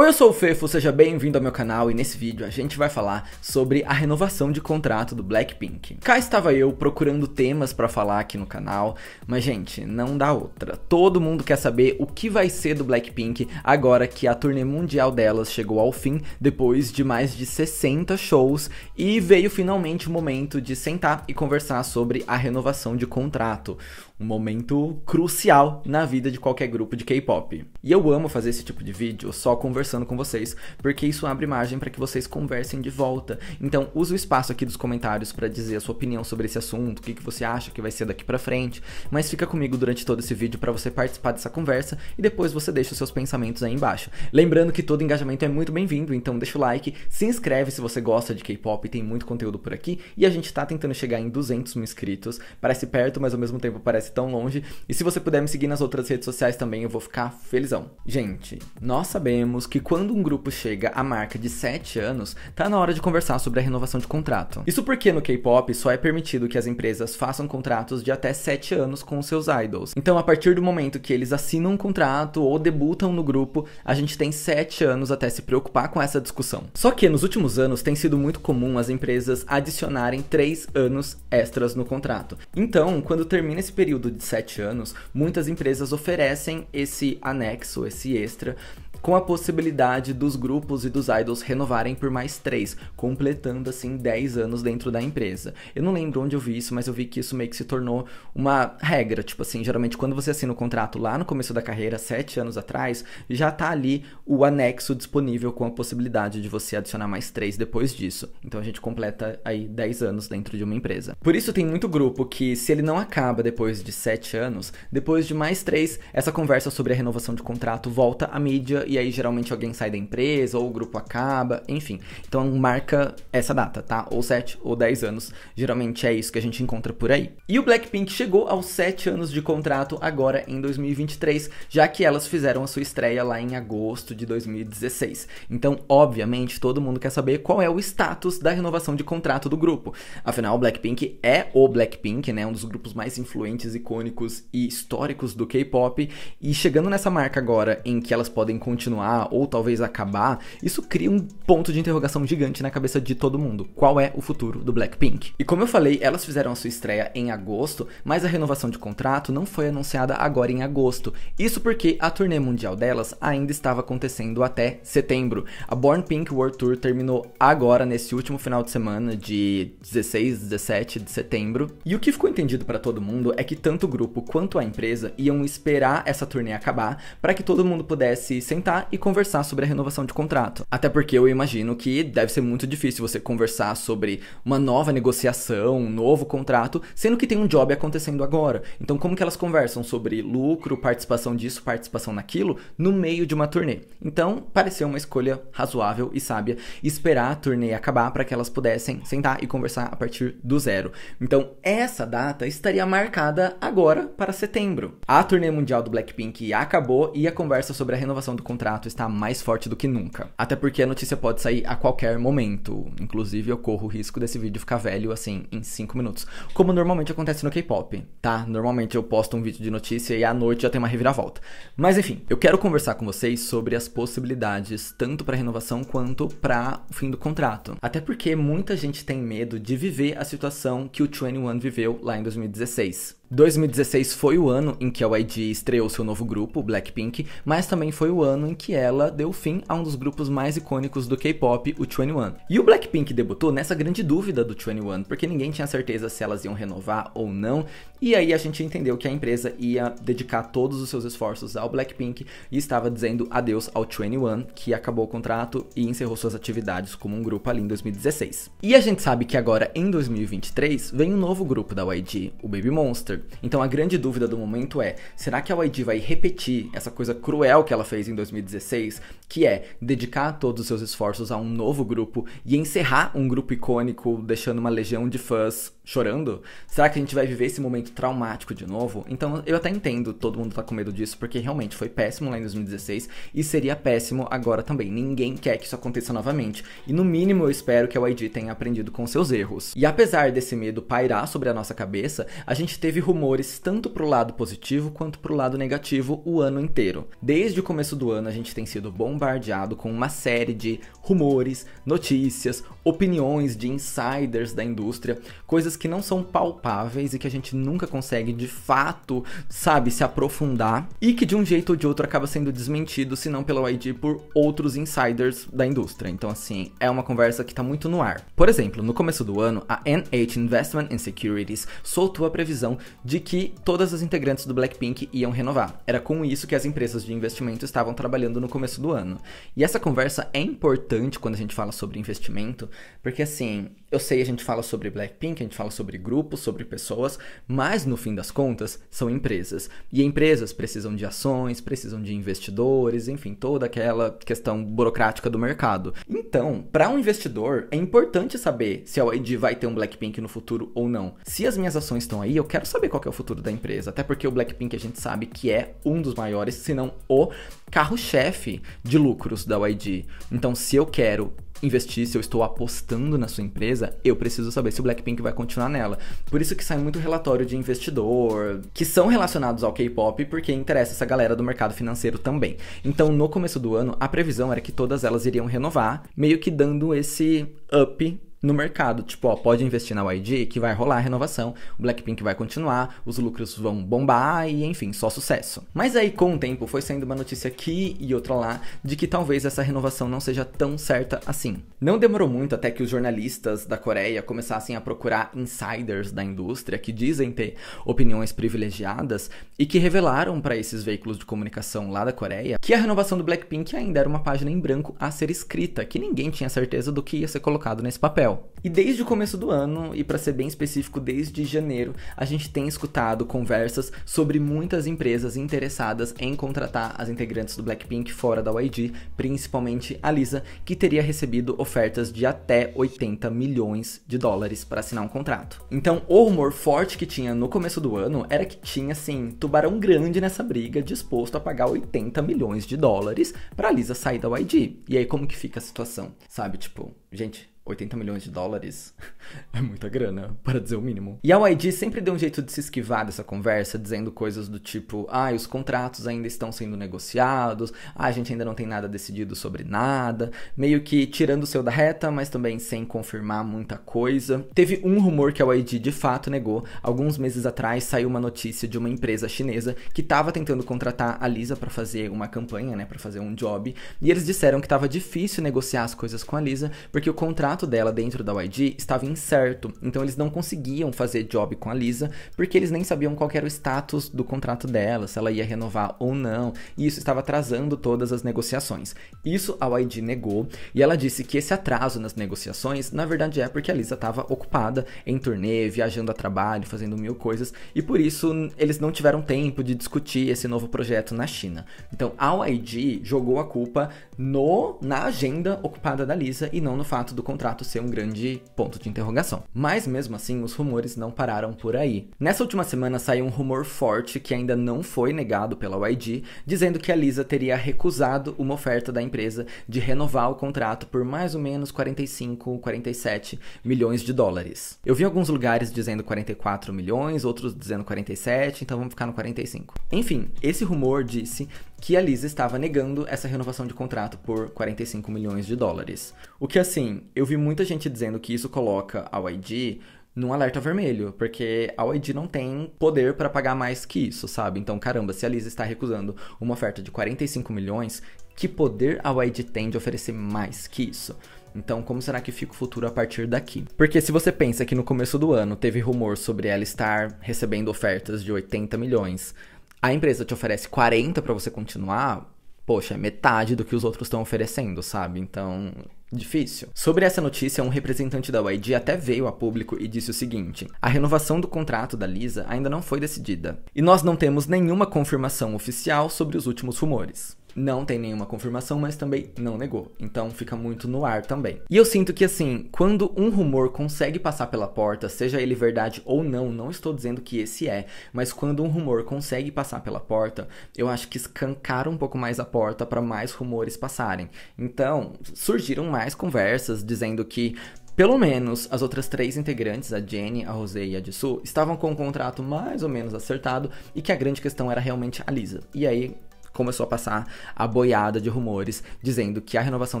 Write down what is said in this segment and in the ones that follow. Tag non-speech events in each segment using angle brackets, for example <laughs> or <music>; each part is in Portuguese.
Oi, eu sou o Fefo, seja bem-vindo ao meu canal e nesse vídeo a gente vai falar sobre a renovação de contrato do Blackpink. Cá estava eu procurando temas para falar aqui no canal, mas gente, não dá outra. Todo mundo quer saber o que vai ser do Blackpink agora que a turnê mundial delas chegou ao fim depois de mais de 60 shows e veio finalmente o momento de sentar e conversar sobre a renovação de contrato um momento crucial na vida de qualquer grupo de K-pop. E eu amo fazer esse tipo de vídeo só conversando com vocês, porque isso abre margem para que vocês conversem de volta. Então, use o espaço aqui dos comentários para dizer a sua opinião sobre esse assunto, o que, que você acha que vai ser daqui para frente, mas fica comigo durante todo esse vídeo para você participar dessa conversa e depois você deixa os seus pensamentos aí embaixo. Lembrando que todo engajamento é muito bem-vindo, então deixa o like, se inscreve se você gosta de K-pop, e tem muito conteúdo por aqui e a gente tá tentando chegar em 200 mil inscritos. Parece perto, mas ao mesmo tempo parece chegasse tão longe. E se você puder me seguir nas outras redes sociais também, eu vou ficar felizão. Gente, nós sabemos que quando um grupo chega à marca de 7 anos, tá na hora de conversar sobre a renovação de contrato. Isso porque no K-pop só é permitido que as empresas façam contratos de até 7 anos com seus idols. Então, a partir do momento que eles assinam um contrato ou debutam no grupo, a gente tem 7 anos até se preocupar com essa discussão. Só que nos últimos anos tem sido muito comum as empresas adicionarem 3 anos extras no contrato. Então, quando termina esse período período de sete anos, muitas empresas oferecem esse anexo, esse extra, com a possibilidade dos grupos e dos idols renovarem por mais três, completando assim 10 anos dentro da empresa. Eu não lembro onde eu vi isso, mas eu vi que isso meio que se tornou uma regra, tipo assim, geralmente quando você assina o um contrato lá no começo da carreira, sete anos atrás, já tá ali o anexo disponível com a possibilidade de você adicionar mais três depois disso. Então a gente completa aí 10 anos dentro de uma empresa. Por isso tem muito grupo que se ele não acaba depois de sete anos, depois de mais três, essa conversa sobre a renovação de contrato volta à mídia e aí geralmente alguém sai da empresa, ou o grupo acaba, enfim. Então marca essa data, tá? Ou 7 ou 10 anos. Geralmente é isso que a gente encontra por aí. E o Blackpink chegou aos 7 anos de contrato agora em 2023, já que elas fizeram a sua estreia lá em agosto de 2016. Então, obviamente, todo mundo quer saber qual é o status da renovação de contrato do grupo. Afinal, o Blackpink é o Blackpink, né? Um dos grupos mais influentes, icônicos e históricos do K-pop. E chegando nessa marca agora em que elas podem continuar continuar ou talvez acabar, isso cria um ponto de interrogação gigante na cabeça de todo mundo. Qual é o futuro do Blackpink? E como eu falei, elas fizeram a sua estreia em agosto, mas a renovação de contrato não foi anunciada agora em agosto. Isso porque a turnê mundial delas ainda estava acontecendo até setembro. A Born Pink World Tour terminou agora nesse último final de semana de 16, 17 de setembro. E o que ficou entendido para todo mundo é que tanto o grupo quanto a empresa iam esperar essa turnê acabar para que todo mundo pudesse sentar sentar e conversar sobre a renovação de contrato. Até porque eu imagino que deve ser muito difícil você conversar sobre uma nova negociação, um novo contrato, sendo que tem um job acontecendo agora. Então, como que elas conversam sobre lucro, participação disso, participação naquilo, no meio de uma turnê? Então, pareceu uma escolha razoável e sábia esperar a turnê acabar para que elas pudessem sentar e conversar a partir do zero. Então, essa data estaria marcada agora para setembro. A turnê mundial do Blackpink acabou e a conversa sobre a renovação do contrato contrato está mais forte do que nunca. Até porque a notícia pode sair a qualquer momento. Inclusive, eu corro o risco desse vídeo ficar velho, assim, em 5 minutos. Como normalmente acontece no K-pop, tá? Normalmente eu posto um vídeo de notícia e à noite já tem uma reviravolta. Mas enfim, eu quero conversar com vocês sobre as possibilidades, tanto para renovação quanto para o fim do contrato. Até porque muita gente tem medo de viver a situação que o 21 viveu lá em 2016. 2016 foi o ano em que a YG estreou seu novo grupo, Blackpink, mas também foi o ano em que ela deu fim a um dos grupos mais icônicos do K-pop, o 21. E o Blackpink debutou nessa grande dúvida do 21, porque ninguém tinha certeza se elas iam renovar ou não, e aí a gente entendeu que a empresa ia dedicar todos os seus esforços ao Blackpink e estava dizendo adeus ao 21, que acabou o contrato e encerrou suas atividades como um grupo ali em 2016. E a gente sabe que agora em 2023 vem um novo grupo da YG, o Baby Monster então a grande dúvida do momento é: será que a YG vai repetir essa coisa cruel que ela fez em 2016, que é dedicar todos os seus esforços a um novo grupo e encerrar um grupo icônico, deixando uma legião de fãs chorando? Será que a gente vai viver esse momento traumático de novo? Então eu até entendo, todo mundo tá com medo disso, porque realmente foi péssimo lá em 2016 e seria péssimo agora também. Ninguém quer que isso aconteça novamente. E no mínimo eu espero que a YG tenha aprendido com seus erros. E apesar desse medo pairar sobre a nossa cabeça, a gente teve rumores tanto para o lado positivo quanto para o lado negativo o ano inteiro. Desde o começo do ano a gente tem sido bombardeado com uma série de rumores, notícias, opiniões de insiders da indústria, coisas que não são palpáveis e que a gente nunca consegue de fato, sabe, se aprofundar e que de um jeito ou de outro acaba sendo desmentido, se não pelo ID por outros insiders da indústria. Então assim, é uma conversa que está muito no ar. Por exemplo, no começo do ano, a NH Investment and Securities soltou a previsão de que todas as integrantes do Blackpink iam renovar. Era com isso que as empresas de investimento estavam trabalhando no começo do ano. E essa conversa é importante quando a gente fala sobre investimento, porque assim, eu sei, a gente fala sobre Blackpink, a gente fala sobre grupos, sobre pessoas, mas no fim das contas são empresas. E empresas precisam de ações, precisam de investidores, enfim, toda aquela questão burocrática do mercado. Então, para um investidor, é importante saber se a OID vai ter um Blackpink no futuro ou não. Se as minhas ações estão aí, eu quero saber saber qual é o futuro da empresa, até porque o Blackpink a gente sabe que é um dos maiores, se não o carro-chefe de lucros da YG. Então, se eu quero investir, se eu estou apostando na sua empresa, eu preciso saber se o Blackpink vai continuar nela. Por isso que sai muito relatório de investidor, que são relacionados ao K-pop, porque interessa essa galera do mercado financeiro também. Então, no começo do ano, a previsão era que todas elas iriam renovar, meio que dando esse up no mercado. Tipo, ó, pode investir na YG que vai rolar a renovação, o Blackpink vai continuar, os lucros vão bombar e enfim, só sucesso. Mas aí com o tempo foi saindo uma notícia aqui e outra lá de que talvez essa renovação não seja tão certa assim. Não demorou muito até que os jornalistas da Coreia começassem a procurar insiders da indústria que dizem ter opiniões privilegiadas e que revelaram para esses veículos de comunicação lá da Coreia que a renovação do Blackpink ainda era uma página em branco a ser escrita, que ninguém tinha certeza do que ia ser colocado nesse papel. E desde o começo do ano, e para ser bem específico, desde janeiro, a gente tem escutado conversas sobre muitas empresas interessadas em contratar as integrantes do Blackpink fora da YG, principalmente a Lisa, que teria recebido ofertas de até 80 milhões de dólares para assinar um contrato. Então, o rumor forte que tinha no começo do ano era que tinha assim, tubarão grande nessa briga, disposto a pagar 80 milhões de dólares para Lisa sair da YG. E aí como que fica a situação? Sabe, tipo, gente, 80 milhões de dólares <laughs> é muita grana, para dizer o mínimo. E a YG sempre deu um jeito de se esquivar dessa conversa, dizendo coisas do tipo: ah, os contratos ainda estão sendo negociados, ah, a gente ainda não tem nada decidido sobre nada, meio que tirando o seu da reta, mas também sem confirmar muita coisa. Teve um rumor que a YG de fato negou. Alguns meses atrás saiu uma notícia de uma empresa chinesa que estava tentando contratar a Lisa para fazer uma campanha, né, para fazer um job, e eles disseram que estava difícil negociar as coisas com a Lisa, porque o contrato contrato dela dentro da YG estava incerto, então eles não conseguiam fazer job com a Lisa porque eles nem sabiam qual era o status do contrato dela, se ela ia renovar ou não, e isso estava atrasando todas as negociações. Isso a YG negou e ela disse que esse atraso nas negociações na verdade é porque a Lisa estava ocupada em turnê, viajando a trabalho, fazendo mil coisas e por isso eles não tiveram tempo de discutir esse novo projeto na China. Então a YG jogou a culpa no na agenda ocupada da Lisa e não no fato do contrato contrato ser um grande ponto de interrogação. Mas mesmo assim, os rumores não pararam por aí. Nessa última semana saiu um rumor forte que ainda não foi negado pela YG, dizendo que a Lisa teria recusado uma oferta da empresa de renovar o contrato por mais ou menos 45, 47 milhões de dólares. Eu vi alguns lugares dizendo 44 milhões, outros dizendo 47, então vamos ficar no 45. Enfim, esse rumor disse que a Lisa estava negando essa renovação de contrato por 45 milhões de dólares. O que assim, eu vi muita gente dizendo que isso coloca a YG num alerta vermelho, porque a YG não tem poder para pagar mais que isso, sabe? Então, caramba, se a Lisa está recusando uma oferta de 45 milhões, que poder a YG tem de oferecer mais que isso? Então, como será que fica o futuro a partir daqui? Porque se você pensa que no começo do ano teve rumor sobre ela estar recebendo ofertas de 80 milhões, a empresa te oferece 40 para você continuar, poxa, é metade do que os outros estão oferecendo, sabe? Então, Difícil. Sobre essa notícia, um representante da YG até veio a público e disse o seguinte: a renovação do contrato da Lisa ainda não foi decidida, e nós não temos nenhuma confirmação oficial sobre os últimos rumores não tem nenhuma confirmação, mas também não negou. Então fica muito no ar também. E eu sinto que assim, quando um rumor consegue passar pela porta, seja ele verdade ou não, não estou dizendo que esse é, mas quando um rumor consegue passar pela porta, eu acho que escancaram um pouco mais a porta para mais rumores passarem. Então, surgiram mais conversas dizendo que pelo menos as outras três integrantes, a Jenny, a Rosé e a Jisoo, estavam com um contrato mais ou menos acertado e que a grande questão era realmente a Lisa. E aí começou a passar a boiada de rumores dizendo que a renovação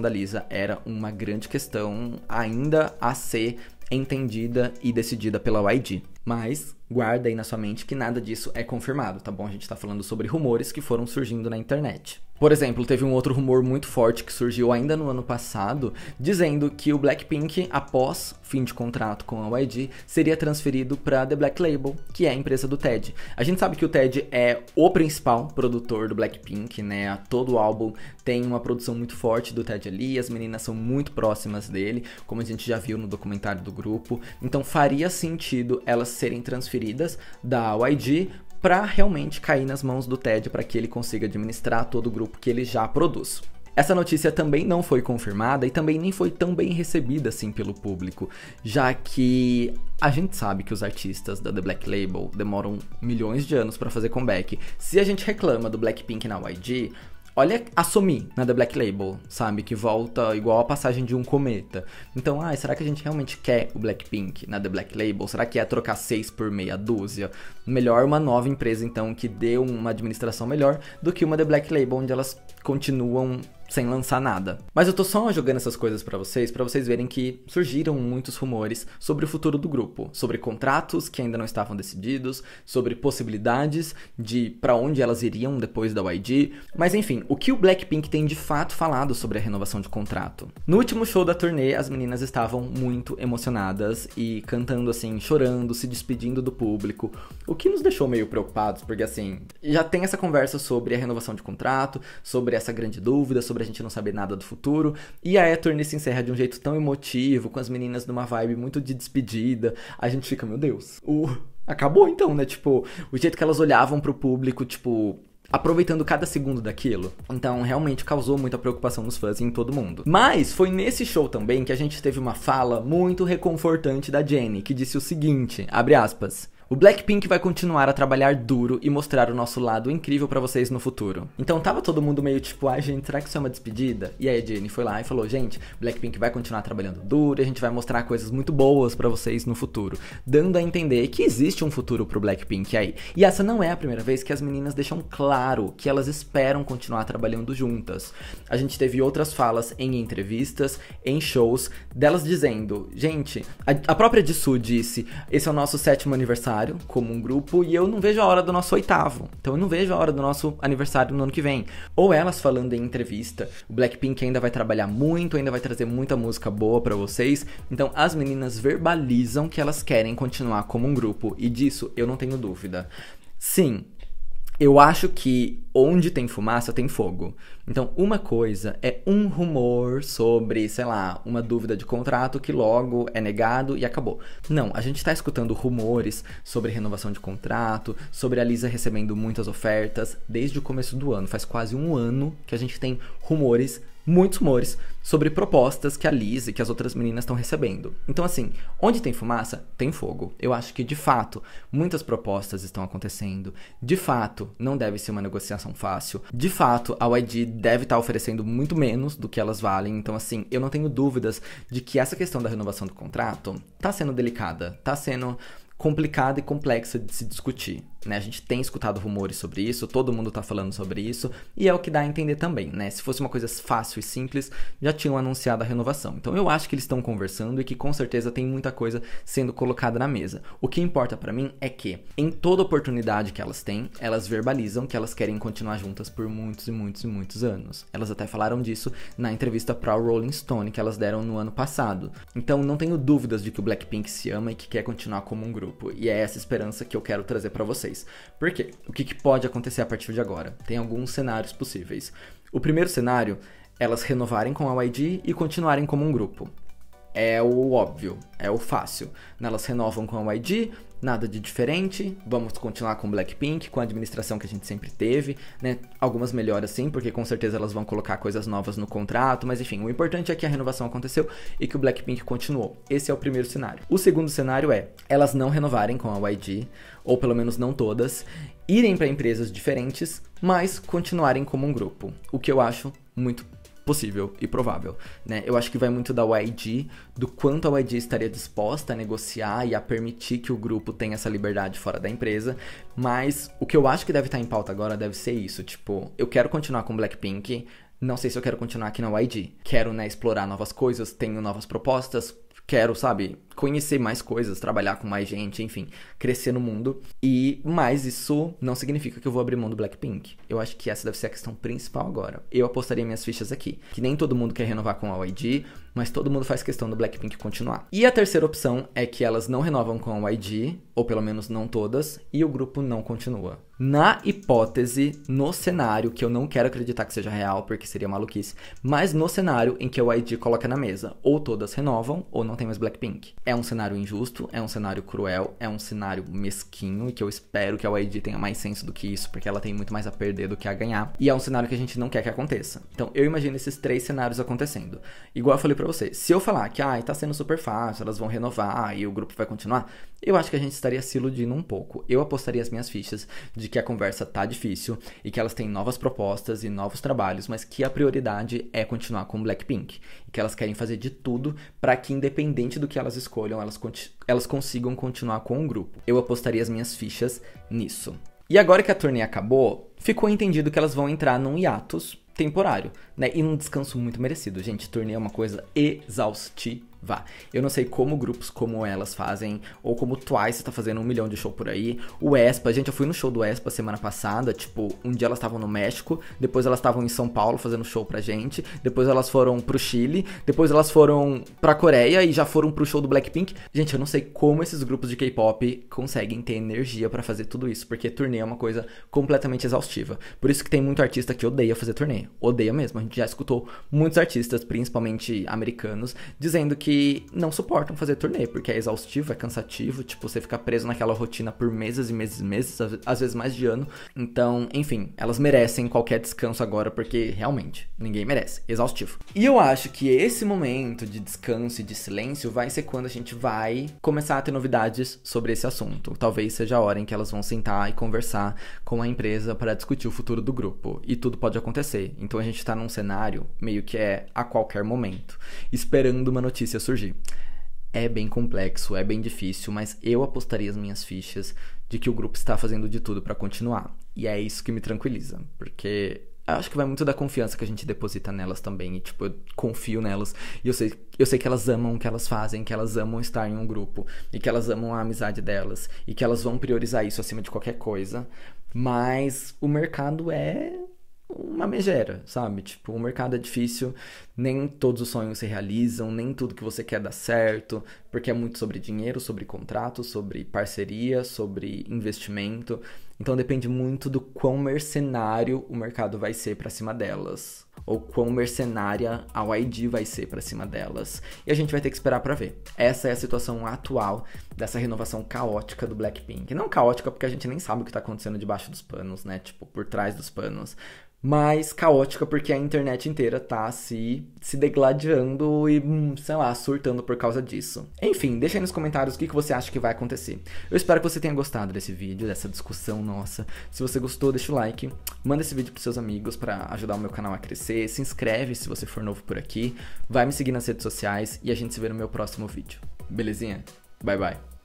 da Lisa era uma grande questão ainda a ser entendida e decidida pela YG. Mas guarda aí na sua mente que nada disso é confirmado, tá bom? A gente tá falando sobre rumores que foram surgindo na internet. Por exemplo, teve um outro rumor muito forte que surgiu ainda no ano passado, dizendo que o Blackpink, após fim de contrato com a YG, seria transferido para The Black Label, que é a empresa do Ted. A gente sabe que o Ted é o principal produtor do Blackpink, né? Todo álbum tem uma produção muito forte do Ted ali, as meninas são muito próximas dele, como a gente já viu no documentário do grupo. Então faria sentido elas serem transferidas da YG para realmente cair nas mãos do Ted para que ele consiga administrar todo o grupo que ele já produz. Essa notícia também não foi confirmada e também nem foi tão bem recebida assim pelo público, já que a gente sabe que os artistas da The Black Label demoram milhões de anos para fazer comeback. Se a gente reclama do Blackpink na YG, Olha assumir na The Black Label, sabe? Que volta igual a passagem de um cometa. Então, ah, será que a gente realmente quer o Blackpink na The Black Label? Será que é trocar seis por meia dúzia? Melhor uma nova empresa, então, que dê uma administração melhor do que uma The Black Label, onde elas continuam sem lançar nada. Mas eu tô só jogando essas coisas para vocês, para vocês verem que surgiram muitos rumores sobre o futuro do grupo, sobre contratos que ainda não estavam decididos, sobre possibilidades de para onde elas iriam depois da YG. Mas enfim, o que o Blackpink tem de fato falado sobre a renovação de contrato? No último show da turnê, as meninas estavam muito emocionadas e cantando assim, chorando, se despedindo do público, o que nos deixou meio preocupados, porque assim, já tem essa conversa sobre a renovação de contrato, sobre essa grande dúvida, sobre sobre a gente não saber nada do futuro. E a Ethorne se encerra de um jeito tão emotivo, com as meninas numa vibe muito de despedida. A gente fica, meu Deus, o... acabou então, né? Tipo, o jeito que elas olhavam pro público, tipo, aproveitando cada segundo daquilo. Então, realmente causou muita preocupação nos fãs e em todo mundo. Mas foi nesse show também que a gente teve uma fala muito reconfortante da Jenny, que disse o seguinte, abre aspas: o Blackpink vai continuar a trabalhar duro e mostrar o nosso lado incrível para vocês no futuro. Então tava todo mundo meio tipo, ai gente, será que isso é uma despedida? E aí a Jennie foi lá e falou, gente, Blackpink vai continuar trabalhando duro e a gente vai mostrar coisas muito boas para vocês no futuro, dando a entender que existe um futuro pro Blackpink aí. E essa não é a primeira vez que as meninas deixam claro que elas esperam continuar trabalhando juntas. A gente teve outras falas em entrevistas, em shows, delas dizendo, gente, a, a própria Jisoo disse, esse é o nosso sétimo aniversário aniversário como um grupo e eu não vejo a hora do nosso oitavo. Então eu não vejo a hora do nosso aniversário no ano que vem. Ou elas falando em entrevista, o Blackpink ainda vai trabalhar muito, ainda vai trazer muita música boa para vocês. Então as meninas verbalizam que elas querem continuar como um grupo e disso eu não tenho dúvida. Sim, eu acho que onde tem fumaça tem fogo. Então, uma coisa é um rumor sobre, sei lá, uma dúvida de contrato que logo é negado e acabou. Não, a gente está escutando rumores sobre renovação de contrato, sobre a Lisa recebendo muitas ofertas desde o começo do ano. Faz quase um ano que a gente tem rumores muitos rumores sobre propostas que a Liz e que as outras meninas estão recebendo. Então, assim, onde tem fumaça, tem fogo. Eu acho que, de fato, muitas propostas estão acontecendo. De fato, não deve ser uma negociação fácil. De fato, a YG deve estar tá oferecendo muito menos do que elas valem. Então, assim, eu não tenho dúvidas de que essa questão da renovação do contrato tá sendo delicada, tá sendo complicada e complexa de se discutir. Né? A gente tem escutado rumores sobre isso, todo mundo tá falando sobre isso, e é o que dá a entender também, né? Se fosse uma coisa fácil e simples, já tinham anunciado a renovação. Então eu acho que eles estão conversando e que com certeza tem muita coisa sendo colocada na mesa. O que importa para mim é que, em toda oportunidade que elas têm, elas verbalizam que elas querem continuar juntas por muitos e muitos e muitos anos. Elas até falaram disso na entrevista para o Rolling Stone que elas deram no ano passado. Então não tenho dúvidas de que o Blackpink se ama e que quer continuar como um grupo, e é essa esperança que eu quero trazer para vocês vocês. Por quê? O que, que pode acontecer a partir de agora? Tem alguns cenários possíveis. O primeiro cenário, elas renovarem com a YG e continuarem como um grupo é o óbvio, é o fácil. Elas renovam com a YG, Nada de diferente, vamos continuar com Blackpink, com a administração que a gente sempre teve, né? Algumas melhoras sim, porque com certeza elas vão colocar coisas novas no contrato, mas enfim, o importante é que a renovação aconteceu e que o Blackpink continuou. Esse é o primeiro cenário. O segundo cenário é elas não renovarem com a YG, ou pelo menos não todas, irem para empresas diferentes, mas continuarem como um grupo, o que eu acho muito possível e provável, né? Eu acho que vai muito da YG, do quanto a YG estaria disposta a negociar e a permitir que o grupo tenha essa liberdade fora da empresa, mas o que eu acho que deve estar tá em pauta agora deve ser isso, tipo, eu quero continuar com Blackpink, não sei se eu quero continuar aqui na YG. Quero, né, explorar novas coisas, tenho novas propostas, quero, sabe, conhecer mais coisas, trabalhar com mais gente, enfim, crescer no mundo. E mas isso não significa que eu vou abrir mão do Blackpink. Eu acho que essa deve ser a questão principal agora. Eu apostaria minhas fichas aqui, que nem todo mundo quer renovar com a YG, mas todo mundo faz questão do Blackpink continuar. E a terceira opção é que elas não renovam com a YG, ou pelo menos não todas, e o grupo não continua. Na hipótese, no cenário, que eu não quero acreditar que seja real, porque seria maluquice, mas no cenário em que o ID coloca na mesa, ou todas renovam, ou não tem mais Blackpink. É um cenário injusto, é um cenário cruel, é um cenário mesquinho, e que eu espero que a ID tenha mais senso do que isso, porque ela tem muito mais a perder do que a ganhar. E é um cenário que a gente não quer que aconteça. Então eu imagino esses três cenários acontecendo. Igual eu falei pra você, se eu falar que, ah, tá sendo super fácil, elas vão renovar e o grupo vai continuar, eu acho que a gente estaria se iludindo um pouco. Eu apostaria as minhas fichas de de que a conversa tá difícil e que elas têm novas propostas e novos trabalhos, mas que a prioridade é continuar com Blackpink e que elas querem fazer de tudo para que, independente do que elas escolham, elas, elas consigam continuar com o grupo. Eu apostaria as minhas fichas nisso. E agora que a turnê acabou, ficou entendido que elas vão entrar num hiatus temporário, né? E num descanso muito merecido, gente. Turnê é uma coisa exaustiva Vá. Eu não sei como grupos como elas fazem, ou como Twice tá fazendo um milhão de show por aí. O Espa, gente, eu fui no show do Espa semana passada, tipo, um dia elas estavam no México, depois elas estavam em São Paulo fazendo show pra gente, depois elas foram pro Chile, depois elas foram pra Coreia e já foram pro show do Blackpink. Gente, eu não sei como esses grupos de K-pop conseguem ter energia para fazer tudo isso, porque turnê é uma coisa completamente exaustiva. Por isso que tem muito artista que odeia fazer turnê, odeia mesmo. A gente já escutou muitos artistas, principalmente americanos, dizendo que que não suportam fazer turnê, porque é exaustivo, é cansativo, tipo, você fica preso naquela rotina por meses e meses e meses, às vezes mais de ano. Então, enfim, elas merecem qualquer descanso agora, porque realmente ninguém merece. Exaustivo. E eu acho que esse momento de descanso e de silêncio vai ser quando a gente vai começar a ter novidades sobre esse assunto. Talvez seja a hora em que elas vão sentar e conversar com a empresa para discutir o futuro do grupo. E tudo pode acontecer. Então a gente tá num cenário meio que é a qualquer momento, esperando uma notícia surgir. É bem complexo, é bem difícil, mas eu apostaria as minhas fichas de que o grupo está fazendo de tudo para continuar. E é isso que me tranquiliza, porque acho que vai muito da confiança que a gente deposita nelas também. E, tipo, eu confio nelas. E eu sei, eu sei que elas amam o que elas fazem, que elas amam estar em um grupo. E que elas amam a amizade delas. E que elas vão priorizar isso acima de qualquer coisa. Mas o mercado é uma megera, sabe? Tipo, o mercado é difícil, nem todos os sonhos se realizam, nem tudo que você quer dá certo, porque é muito sobre dinheiro, sobre contrato, sobre parceria, sobre investimento. Então depende muito do quão mercenário o mercado vai ser para cima delas, ou quão mercenária a YG vai ser para cima delas. E a gente vai ter que esperar para ver. Essa é a situação atual dessa renovação caótica do Blackpink. Não caótica porque a gente nem sabe o que tá acontecendo debaixo dos panos, né? Tipo, por trás dos panos mais caótica porque a internet inteira tá se, se degladiando e, hum, sei lá, surtando por causa disso. Enfim, deixa aí nos comentários o que, que você acha que vai acontecer. Eu espero que você tenha gostado desse vídeo, dessa discussão nossa. Se você gostou, deixa o like, manda esse vídeo pros seus amigos para ajudar o meu canal a crescer, se inscreve se você for novo por aqui, vai me seguir nas redes sociais e a gente se vê no meu próximo vídeo. Belezinha? Bye bye.